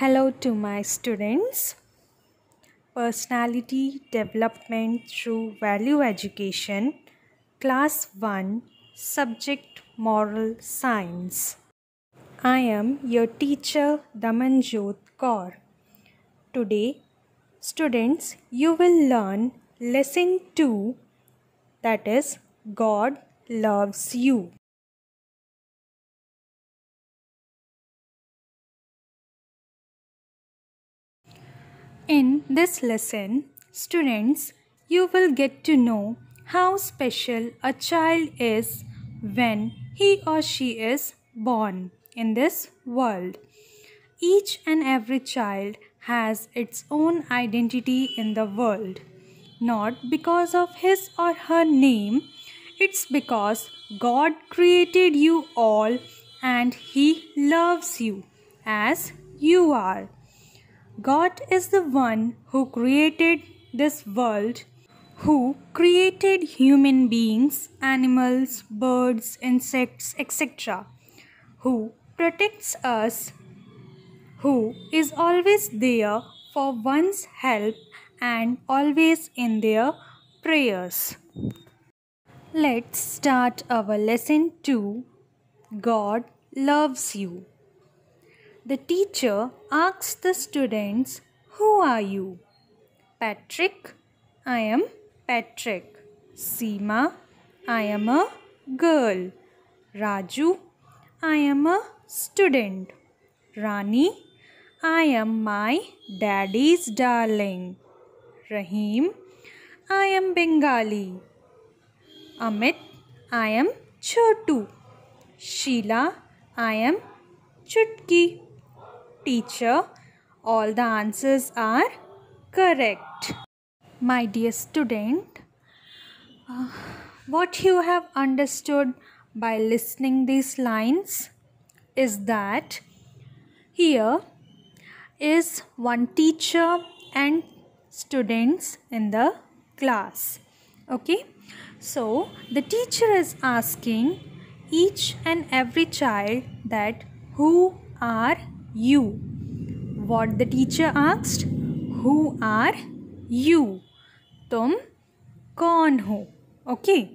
Hello to my students. Personality Development Through Value Education, Class 1, Subject Moral Science. I am your teacher Damanjot Kaur. Today, students, you will learn Lesson 2 that is, God Loves You. In this lesson, students, you will get to know how special a child is when he or she is born in this world. Each and every child has its own identity in the world, not because of his or her name, it's because God created you all and He loves you as you are. God is the one who created this world, who created human beings, animals, birds, insects, etc., who protects us, who is always there for one's help and always in their prayers. Let's start our lesson 2 God loves you. The teacher asks the students, Who are you? Patrick, I am Patrick. Seema, I am a girl. Raju, I am a student. Rani, I am my daddy's darling. Rahim, I am Bengali. Amit, I am Chotu. Sheila, I am Chutki teacher. All the answers are correct. My dear student, uh, what you have understood by listening these lines is that here is one teacher and students in the class okay so the teacher is asking each and every child that who are you. What the teacher asked? Who are you? Tom, कौन हो Okay.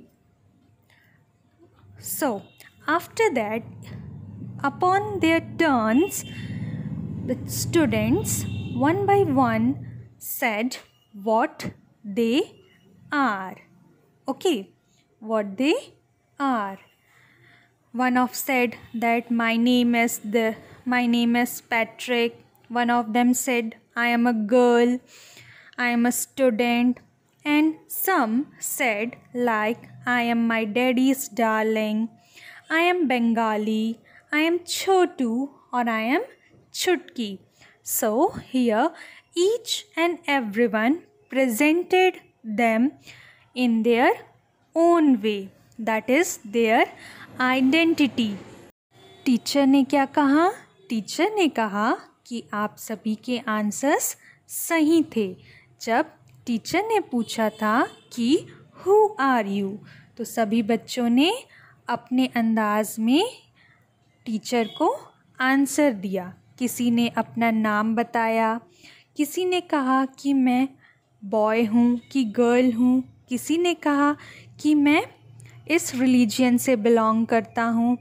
So after that, upon their turns, the students one by one said what they are okay what they are one of said that my name is the my name is Patrick. One of them said, I am a girl. I am a student. And some said, like, I am my daddy's darling. I am Bengali. I am Chotu or I am Chutki. So here each and everyone presented them in their own way. That is their identity. Teacher ने क्या कहा teacher ने कहा कि आप सभी के answers सही थे जब टीचर ने पूछा था कि हु आर यू तो सभी बच्चों ने अपने अंदाज में टीचर को आंसर दिया किसी ने अपना नाम बताया किसी ने कहा कि मैं बॉय हूँ कि गर्ल हूँ किसी ने कहा कि मैं इस रिलीजन से बिलोंग करता हूँ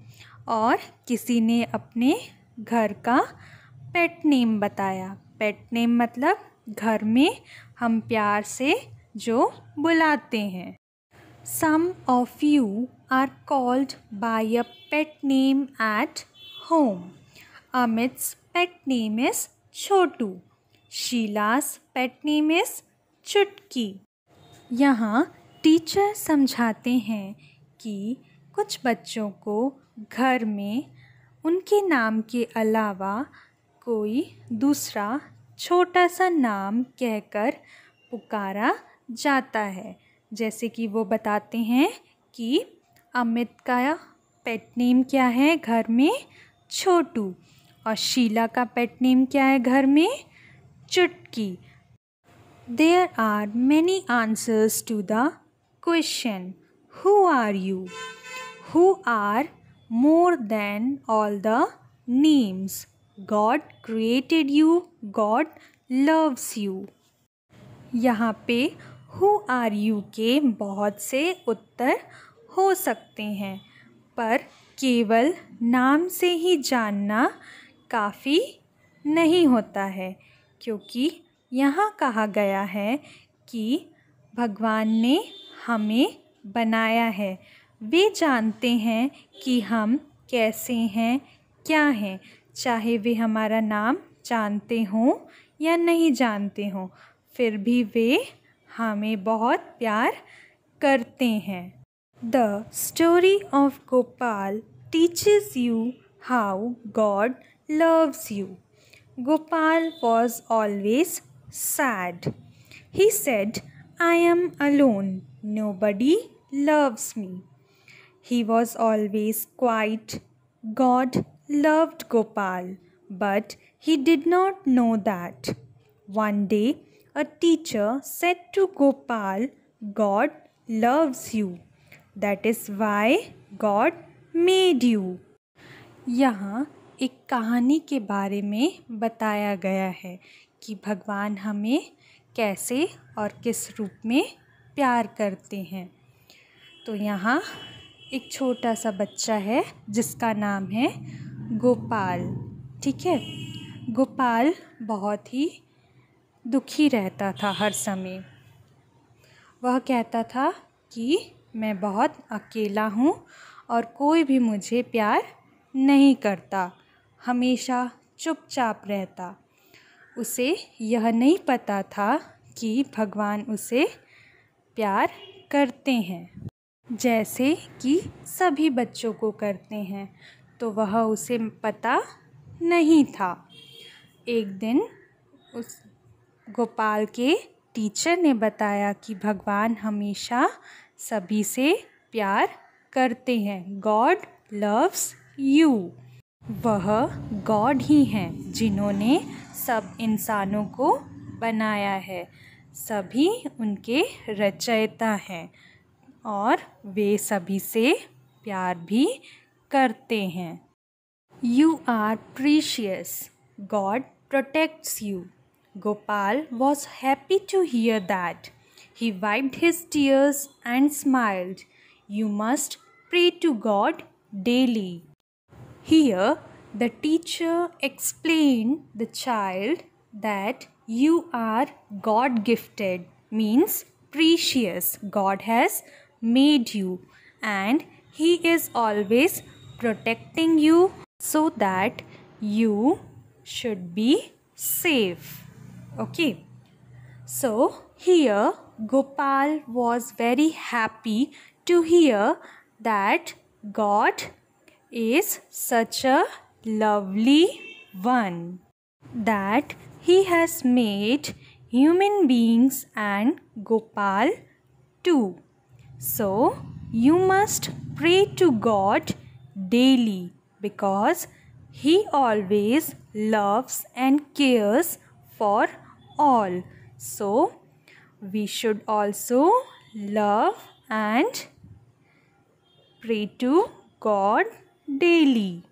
और किसी ने अपने घर का पेट नेम बताया पेट नेम मतलब घर में हम प्यार से जो बुलाते हैं some of you are called by a pet name at home Amit's pet name is Chhotu Sheela's pet name is Chutki यहाँ टीचर समझाते हैं कि कुछ बच्चों को घर में उनके नाम के अलावा कोई दूसरा छोटा सा नाम कहकर पुकारा जाता है जैसे कि वो बताते हैं कि अमित का पेट नेम क्या है घर में छोटू और शीला का पेट नेम क्या है घर में Chutki there are many answers to the question who are you who are more than all the names. God created you, God loves you. यहाँ पे हु आर यू के बहुत से उत्तर हो सकते हैं पर केवल नाम से ही जानना काफ़ी नहीं होता है क्योंकि यहाँ कहा गया है कि भगवान ने हमें बनाया है वे जानते हैं कि हम कैसे हैं क्या हैं चाहे वे हमारा नाम जानते हों या नहीं जानते हों फिर भी वे हमें बहुत प्यार करते हैं the story of Gopal teaches you how God loves you Gopal was always sad he said I am alone nobody loves me He was always quiet. God loved Gopal, but he did not know that. One day, a teacher said to Gopal, God loves you. That is why God made you. यहाँ एक कहानी के बारे में बताया गया है कि भगवान हमें कैसे और किस रूप में प्यार करते हैं तो यहाँ एक छोटा सा बच्चा है जिसका नाम है गोपाल ठीक है गोपाल बहुत ही दुखी रहता था हर समय वह कहता था कि मैं बहुत अकेला हूँ और कोई भी मुझे प्यार नहीं करता हमेशा चुपचाप रहता उसे यह नहीं पता था कि भगवान उसे प्यार करते हैं जैसे कि सभी बच्चों को करते हैं तो वह उसे पता नहीं था एक दिन उस गोपाल के टीचर ने बताया कि भगवान हमेशा सभी से प्यार करते हैं गॉड लव्स यू वह गॉड ही हैं जिन्होंने सब इंसानों को बनाया है सभी उनके रचयिता हैं और वे सभी से प्यार भी करते You are precious. God protects you. Gopal was happy to hear that. He wiped his tears and smiled. You must pray to God daily. Here, the teacher explained the child that you are God gifted, means precious. God has made you and he is always protecting you so that you should be safe. Okay. So here Gopal was very happy to hear that God is such a lovely one that he has made human beings and Gopal too. So, you must pray to God daily because He always loves and cares for all. So, we should also love and pray to God daily.